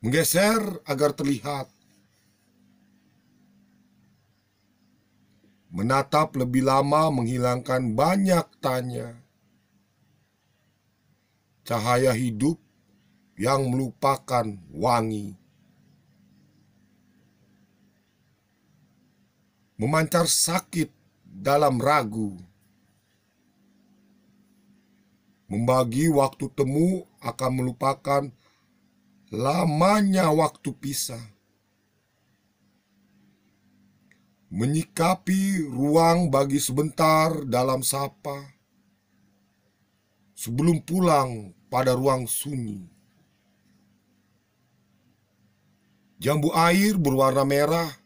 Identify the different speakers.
Speaker 1: menggeser agar terlihat, menatap lebih lama menghilangkan banyak tanya, cahaya hidup yang melupakan wangi, memancar sakit dalam ragu, membagi waktu temu akan melupakan lamanya waktu pisah, menyikapi ruang bagi sebentar dalam sapa, sebelum pulang pada ruang sunyi. Jambu air berwarna merah